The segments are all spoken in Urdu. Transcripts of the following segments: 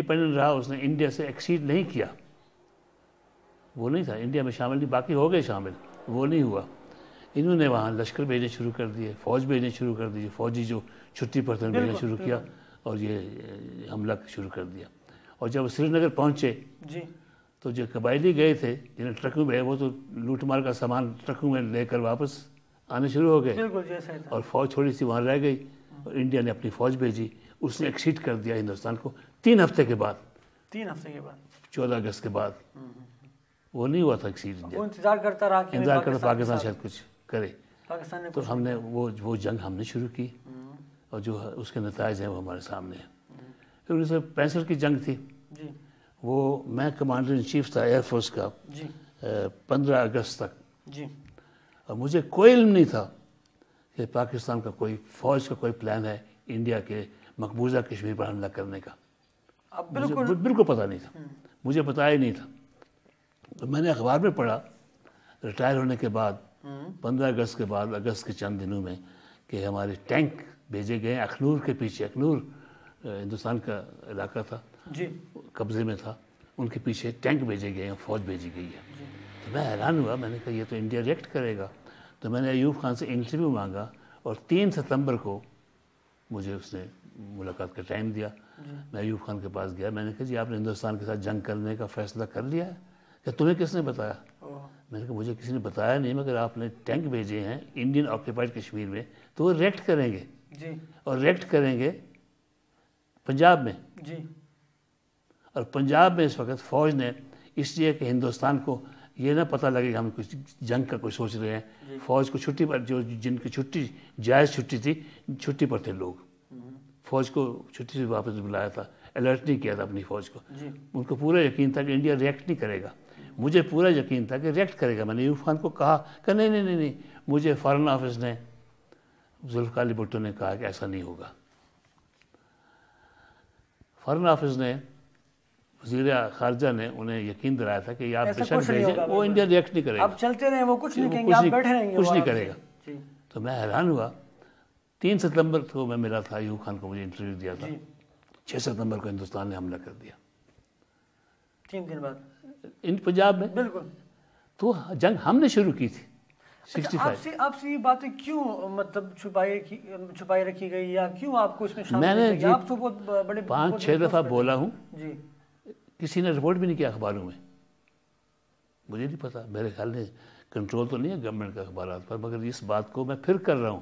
انڈیپینڈنٹ رہا اس نے انڈیا سے ایکسیڈ نہیں کیا وہ نہیں تھا انڈیا میں شامل نہیں باقی ہو گئے شامل وہ نہیں ہوا انہوں نے وہاں لشکر بھیجنے شروع کر دیے فوج بھیجنے شروع کر دیے فوجی جو چھٹی پر تھے حملہ شروع کر دیا اور جب سری نگر پہنچے جی۔ تو جو قبائلی گئے تھے جنہیں ٹرکوں میں وہ تو لوٹ مار کا سامان ٹرکوں میں لے کر واپس آنے شروع ہو گئے اور فوج تھوڑی سی وہاں رہ گئی اور انڈیا نے اپنی فوج بھیجی اس نے ایکسیٹ کر دیا ہندوستان کو تین ہفتے کے بعد تین ہفتے کے بعد چودہ اگست کے بعد وہ نہیں ہوا تھا وہ انتظار انتظار کرتا کرتا رہا پاکستان پاکستان شاید کچھ کرے نے نے تو ہم وہ جنگ ہم نے شروع کی اور جو اس کے نتائج ہیں وہ ہمارے سامنے ہیں پھر انیس سو پینسٹھ کی جنگ تھی جی۔ وہ میں کمانڈر ان چیف تھا ایئر فورس کا جی۔ پندرہ اگست تک جی۔ اور مجھے کوئی علم نہیں تھا کہ پاکستان کا کوئی فوج کا کوئی پلان ہے انڈیا کے مقبوضہ کشمیر پر حملہ کرنے کا بالکل بالکل پتا نہیں تھا مجھے پتا ہی نہیں تھا میں نے اخبار میں پڑھا ریٹائر ہونے کے بعد پندرہ اگست کے بعد اگست کے چند دنوں میں کہ ہمارے ٹینک بھیجے گئے ہیں اخنور کے پیچھے اخنور ہندوستان کا علاقہ تھا جی۔ قبضے میں تھا ان کے پیچھے ٹینک بھیجے گئے ہیں فوج بھیجی گئی ہے جی۔ تو میں حیران ہوا میں نے کہا یہ تو انڈیا ریکٹ کرے گا تو میں نے ایوب خان سے انٹرویو مانگا اور تین ستمبر کو مجھے اس نے ملاقات کا ٹائم دیا جی۔ میں ایوب خان کے پاس گیا میں نے کہا جی آپ نے ہندوستان کے ساتھ جنگ کرنے کا فیصلہ کر لیا ہے یا تمہیں کس نے بتایا میں نے کہا مجھے کسی نے بتایا نہیں مگر آپ نے ٹینک بھیجے ہیں انڈین آکوپائڈ کشمیر میں تو وہ ریکٹ کریں گے جی۔ اور ریکٹ کریں گے پنجاب میں جی اور پنجاب میں اس وقت فوج نے اس لیے کہ ہندوستان کو یہ نہ پتہ لگے کہ ہم کچھ جنگ کا کوئی سوچ رہے ہیں جی۔ فوج کو چھٹی پر جو جن کی چھٹی جائز چھٹی تھی چھٹی پر تھے لوگ فوج کو چھٹی سے واپس بلایا تھا الرٹ نہیں کیا تھا اپنی فوج کو جی. ان کو پورا یقین تھا کہ انڈیا ریئیکٹ نہیں کرے گا مجھے پورا یقین تھا کہ ریئیکٹ کرے گا میں نے یوب خان کو کہا کہ نہیں نہیں نہیں مجھے فارن آفس نے ذوالفقار علی بھٹو نے کہا کہ ایسا نہیں ہوگا فارن آفس نے وزیر خارجہ نے انہیں یقین دلایا تھا کہ آپ بے شک بھیجیں وہ انڈیا ریئیکٹ نہیں کرے گا آپ چلتے رہیں وہ کچھ نہیں کہیں گے آپ بیٹھے رہیں گے کچھ نہیں کرے گا جی۔ تو میں حیران ہوا تین ستمبر کو میں ملا تھا ایوب خان کو مجھے انٹرویو دیا تھا جی۔ چھ ستمبر کو ہندوستان نے حملہ کر دیا تین دن بعد پنجاب میں بالکل تو جنگ ہم نے شروع کی تھی اچھا، آپ سے یہ باتیں کیوں مطلب چھپائی رکھی گئی یا کیوں آپ کو اس میں نے جی چھ دفعہ بولا ہوں جی کسی نے رپورٹ بھی نہیں کیا اخباروں میں مجھے نہیں پتا میرے خیال میں کنٹرول تو نہیں ہے گورنمنٹ کا اخبارات پر مگر اس بات کو میں پھر کر رہا ہوں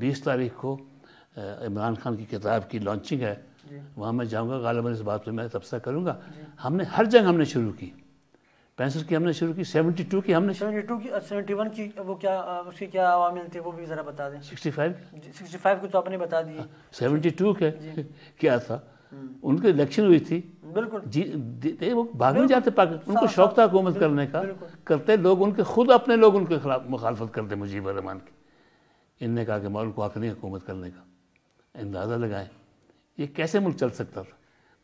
بیس تاریخ کو عمران خان کی کتاب کی لانچنگ ہے جی۔ وہاں میں جاؤں گا اس بات پہ میں تبصرہ کروں گا جی۔ ہم نے ہر جنگ ہم نے شروع کی پینسٹھ کی ہم نے شروع کی سیونٹی ٹو کی ہم نے سیونٹی سیونٹی ٹو کی کی ون وہ کیا اس کی کیا عوامل تھے وہ بھی ذرا بتا بتا دیں سکسٹی سکسٹی فائیو فائیو تو آپ نے دی سیونٹی ٹو ہاں، کے جی۔ کیا تھا ان کی الیکشن ہوئی تھی بالکل وہ بھاگ نہیں جاتے ان کو شوق تھا حکومت کرنے کا کرتے لوگ ان کے خود اپنے لوگ ان کے خلاف مخالفت کرتے مجیب الرحمان کی ان نے کہا کہ مول کو حق نہیں حکومت کرنے کا اندازہ لگائیں یہ کیسے ملک چل سکتا تھا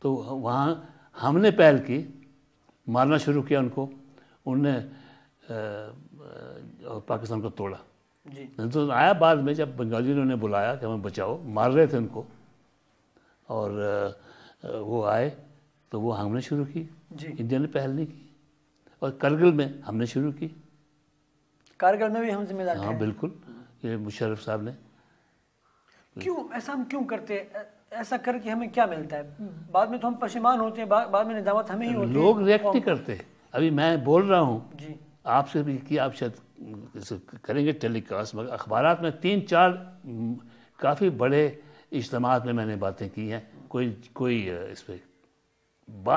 تو وہاں ہم نے پہل کی مارنا شروع کیا ان کو ان نے پاکستان کو توڑا جی۔ تو آیا بعد میں جب بنگالی نے انہیں بلایا کہ ہمیں بچاؤ مار رہے تھے ان کو اور وہ آئے تو وہ ہم نے شروع کی جی۔ انڈیا نے پہل نہیں کی اور کرگل میں ہم نے شروع کی کارگل میں بھی ہم ذمہ دار ہاں بالکل مشرف صاحب نے کیوں ایسا ہم کیوں کرتے ایسا کر کے ہمیں کیا ملتا ہے بعد میں تو ہم پشمان ہوتے ہیں بعد میں ہمیں ہی لوگ ریئیکٹ نہیں کرتے ابھی میں بول رہا ہوں جی۔ آپ سے بھی کیا کریں گے ٹیلی کاسٹ مگر اخبارات میں تین چار کافی بڑے اجتماعات میں میں نے باتیں کی ہیں کوئی کوئی اس پہ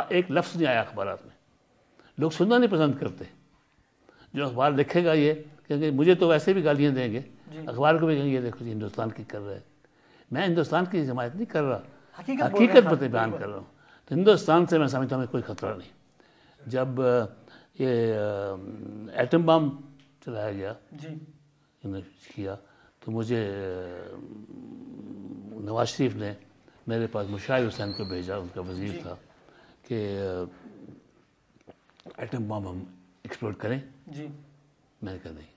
ایک لفظ نہیں آیا اخبارات میں لوگ سننا نہیں پسند کرتے جو اخبار لکھے گا یہ مجھے تو ویسے بھی گالیاں دیں گے جی۔ اخبار کو بھی کہیں گے یہ دیکھو جی ہندوستان کی کر رہے ہیں میں ہندوستان کی حمایت نہیں کر رہا حقیقت پر بیان کر رہا ہوں تو ہندوستان سے میں سمجھتا ہوں کہ کوئی خطرہ نہیں جب یہ ایٹم بام چلایا گیا جی۔ کیا تو مجھے نواز شریف نے میرے پاس مشاہد حسین کو بھیجا ان کا وزیر جی۔ تھا کہ ایٹم بام ہم ایکسپلور کریں میں کہا نہیں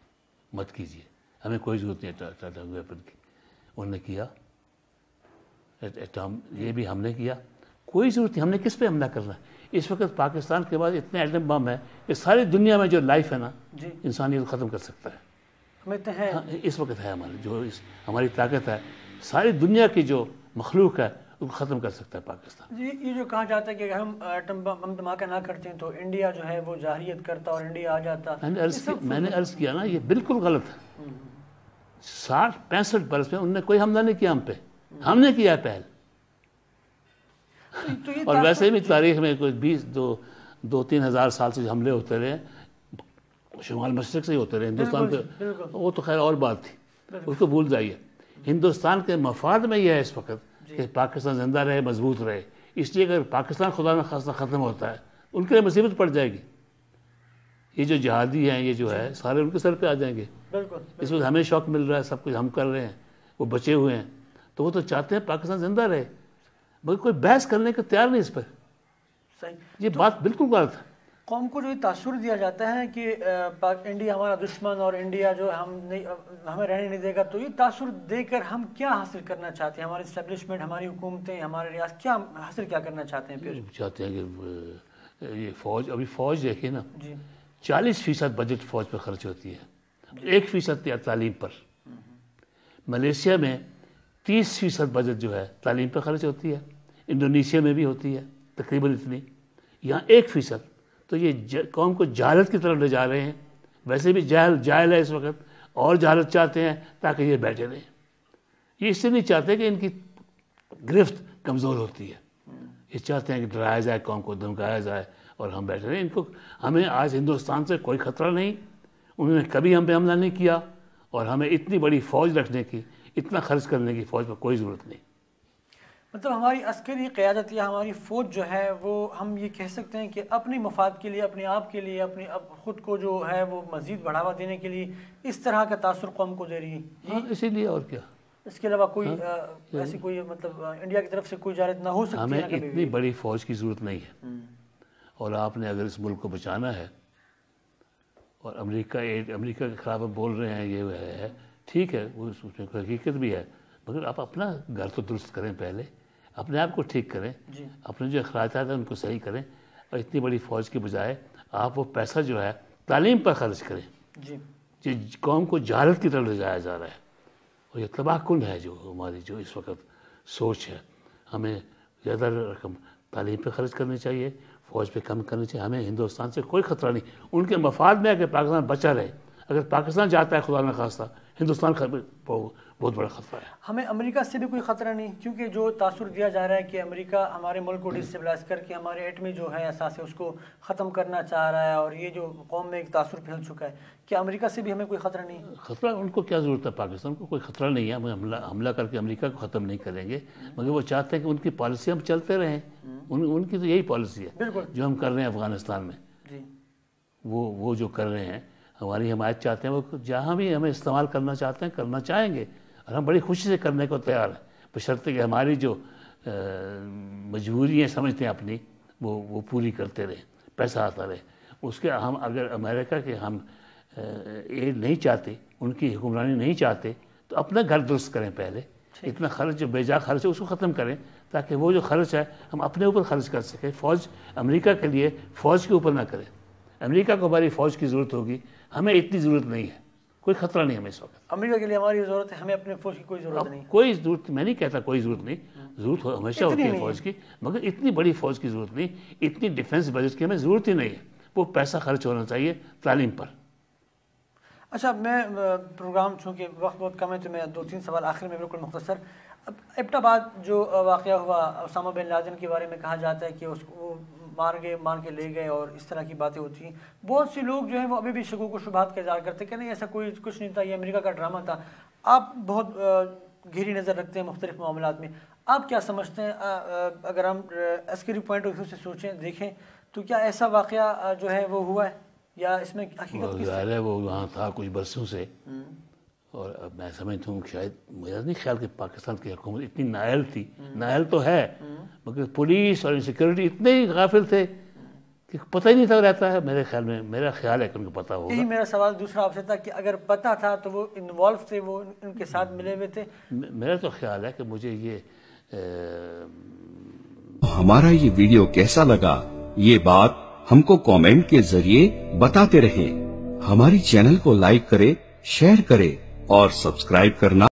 مت کیجیے ہمیں کوئی ضرورت نہیں ویپن کی انہوں نے کیا یہ بھی ہم نے کیا کوئی ضرورت نہیں ہم نے کس پہ حملہ کرنا ہے اس وقت پاکستان کے بعد اتنے ایٹم بم ہیں کہ ساری دنیا میں جو لائف ہے نا جی۔ انسانیت ختم کر سکتا ہے ہاں، اس وقت ہے ہمارے جو اس ہماری طاقت ہے ساری دنیا کی جو مخلوق ہے ختم کر سکتا ہے پاکستان جی یہ جو کہا جاتا ہے کہ ہم ایٹم بم دھماکہ نہ کرتے ہیں تو انڈیا جو ہے وہ جاہریت کرتا اور انڈیا آ جاتا میں نے کیا نا یہ بالکل غلط ہے ساٹھ پینسٹھ برس میں ان نے کوئی حملہ نہیں کیا ہم پہ ہم نے کیا پہل اور ویسے بھی تاریخ میں کوئی بیس دو دو تین ہزار سال سے حملے ہوتے رہے شمال مشرق سے ہی ہوتے رہے ہندوستان کے وہ تو خیر اور بات تھی اس کو بھول جائیے ہندوستان کے مفاد میں یہ ہے اس وقت جی۔ کہ پاکستان زندہ رہے مضبوط رہے اس لیے اگر پاکستان خدا نہ خاصہ ختم ہوتا ہے ان کے لیے مصیبت پڑ جائے گی یہ جو جہادی ہیں یہ جو ہے جی۔ سارے ان کے سر پہ آ جائیں گے اس وقت ہمیں شوق مل رہا ہے سب کچھ ہم کر رہے ہیں وہ بچے ہوئے ہیں تو وہ تو چاہتے ہیں پاکستان زندہ رہے مگر کوئی بحث کرنے کا تیار نہیں اس پر یہ بات بالکل غلط ہے قوم کو جو تاثر دیا جاتا ہے کہ انڈیا ہمارا دشمن اور انڈیا جو ہم نہیں ہمیں رہنے نہیں دے گا تو یہ تاثر دے کر ہم کیا حاصل کرنا چاہتے ہیں ہمارے اسٹیبلشمنٹ ہماری حکومتیں ہمارے ریاست کیا حاصل کیا کرنا چاہتے ہیں چاہتے ہیں کہ یہ فوج ابھی فوج دیکھیے نا جی۔ چالیس فیصد بجٹ فوج پر خرچ ہوتی ہے جی۔ ایک فیصد تعلیم پر ملیشیا میں تیس فیصد بجٹ جو ہے تعلیم پر خرچ ہوتی ہے انڈونیشیا میں بھی ہوتی ہے تقریباً اتنی یہاں ایک فیصد تو یہ قوم کو جہالت کی طرف لے جا رہے ہیں ویسے بھی جہل جائل ہے اس وقت اور جہالت چاہتے ہیں تاکہ یہ بیٹھے رہیں یہ اس سے نہیں چاہتے کہ ان کی گرفت کمزور ہوتی ہے یہ چاہتے ہیں کہ ڈرایا جائے قوم کو دھمکایا جائے اور ہم بیٹھے رہیں ان کو ہمیں آج ہندوستان سے کوئی خطرہ نہیں انہوں نے کبھی ہم پہ حملہ نہیں کیا اور ہمیں اتنی بڑی فوج رکھنے کی اتنا خرچ کرنے کی فوج پر کوئی ضرورت نہیں مطلب ہماری عسکری قیادت یا ہماری فوج جو ہے وہ ہم یہ کہہ سکتے ہیں کہ اپنے مفاد کے لیے اپنے آپ کے لیے اپنی خود کو جو ہے وہ مزید بڑھاوا دینے کے لیے اس طرح کا تاثر قوم کو دے رہی ہے ہاں، جی؟ اسی لیے اور کیا اس کے علاوہ کوئی ہاں، یعنی ایسی کوئی مطلب انڈیا کی طرف سے کوئی جارت نہ ہو سکتی ہمیں اتنی بڑی فوج کی ضرورت نہیں ہے اور آپ نے اگر اس ملک کو بچانا ہے اور امریکہ امریکہ کے خلاف بول رہے ہیں یہ ہے ٹھیک ہے وہ اس میں حقیقت بھی ہے مگر آپ اپنا گھر تو درست کریں پہلے اپنے آپ کو ٹھیک کریں جی۔ اپنے جو اخراجات ہیں ان کو صحیح کریں اور اتنی بڑی فوج کی بجائے آپ وہ پیسہ جو ہے تعلیم پر خرچ کریں جی۔, جی قوم کو جہالت کی طرف لے جایا جا رہا ہے اور یہ تباہ کن ہے جو ہماری جو اس وقت سوچ ہے ہمیں زیادہ رقم تعلیم پہ خرچ کرنی چاہیے فوج پہ کم کرنی چاہیے ہمیں ہندوستان سے کوئی خطرہ نہیں ان کے مفاد میں کہ پاکستان بچا رہے اگر پاکستان جاتا ہے خدا نخواستہ ہندوستان کا بہت بڑا خطرہ ہے ہمیں امریکہ سے بھی کوئی خطرہ نہیں کیونکہ جو تاثر دیا جا رہا ہے کہ امریکہ ہمارے ہمارے ملک کو کو ڈسٹیبلائز کر کے جو ہے اس ختم کرنا چاہ رہا ہے اور یہ جو قوم میں ایک تاثر پھیل چکا ہے کیا امریکہ سے بھی ہمیں کوئی خطرہ نہیں خطرہ ان کو کیا ضرورت ہے پاکستان کو کوئی خطرہ نہیں ہے حملہ کر کے امریکہ کو ختم نہیں کریں گے مگر وہ چاہتے ہیں کہ ان کی پالیسی ہم چلتے رہیں ان کی تو یہی پالیسی ہے بالکل جو ہم کر رہے ہیں افغانستان میں جی۔ وہ جو کر رہے ہیں ہماری حمایت چاہتے ہیں وہ جہاں بھی ہمیں استعمال کرنا چاہتے ہیں کرنا چاہیں گے اور ہم بڑی خوشی سے کرنے کو تیار ہیں کہ ہماری جو مجبوریاں سمجھتے ہیں اپنی وہ وہ پوری کرتے رہیں پیسہ آتا رہے اس کے ہم اگر امریکہ کے ہم ایڈ نہیں چاہتے ان کی حکمرانی نہیں چاہتے تو اپنا گھر درست کریں پہلے اتنا خرچ جو بے جا خرچ ہے اس کو ختم کریں تاکہ وہ جو خرچ ہے ہم اپنے اوپر خرچ کر سکیں فوج امریکہ کے لیے فوج کے اوپر نہ کریں امریکہ کو ہماری فوج کی ضرورت ہوگی ہمیں اتنی ضرورت نہیں ہے کوئی خطرہ نہیں ہمیں اس وقت امریکہ کے لیے ہماری ضرورت ہے ہمیں اپنے فوج کی کوئی ضرورت نہیں کوئی ضرورت میں نہیں کہتا کوئی ضرورت نہیں ضرورت ہمیشہ ہوتی ہے فوج کی مگر اتنی بڑی فوج کی ضرورت نہیں اتنی ڈیفینس بجٹ کی ہمیں ضرورت ہی نہیں ہے وہ پیسہ خرچ ہونا چاہیے تعلیم پر اچھا میں پروگرام چونکہ وقت بہت کم ہے تو میں دو تین سوال آخر میں بالکل مختصر اب آباد جو واقعہ ہوا اسامہ بن لادن کے بارے میں کہا جاتا ہے کہ اس کو وہ مار گئے مار کے لے گئے اور اس طرح کی باتیں ہوتی ہیں بہت سے لوگ جو ہیں وہ ابھی بھی شکو کو شبہات کا اظہار کرتے کہ نہیں ایسا کوئی کچھ نہیں تھا یہ امریکہ کا ڈرامہ تھا آپ بہت گھیری نظر رکھتے ہیں مختلف معاملات میں آپ کیا سمجھتے ہیں اگر ہم اسکری پوائنٹ آف ویو سے سوچیں دیکھیں تو کیا ایسا واقعہ جو ہے وہ ہوا ہے یا اس میں حقیقت وہ وہاں تھا کچھ برسوں سے اور اب میں سمجھتا ہوں شاید میرا نہیں خیال کہ پاکستان کی حکومت اتنی نائل تھی نائل تو ہے مگر پولیس اور انسیکیورٹی اتنے ہی غافل تھے کہ پتہ ہی نہیں تھا رہتا ہے میرے خیال میں میرا خیال ہے کہ ان کو پتہ ہوگا یہی میرا سوال دوسرا آپ سے تھا کہ اگر پتہ تھا تو وہ انوالف تھے وہ ان کے ساتھ ملے ہوئے تھے میرا تو خیال ہے کہ مجھے یہ ہمارا یہ ویڈیو کیسا لگا یہ بات ہم کو کومنٹ کے ذریعے بتاتے رہیں ہماری چینل کو لائک کرے شیئر کرے اور سبسکرائب کرنا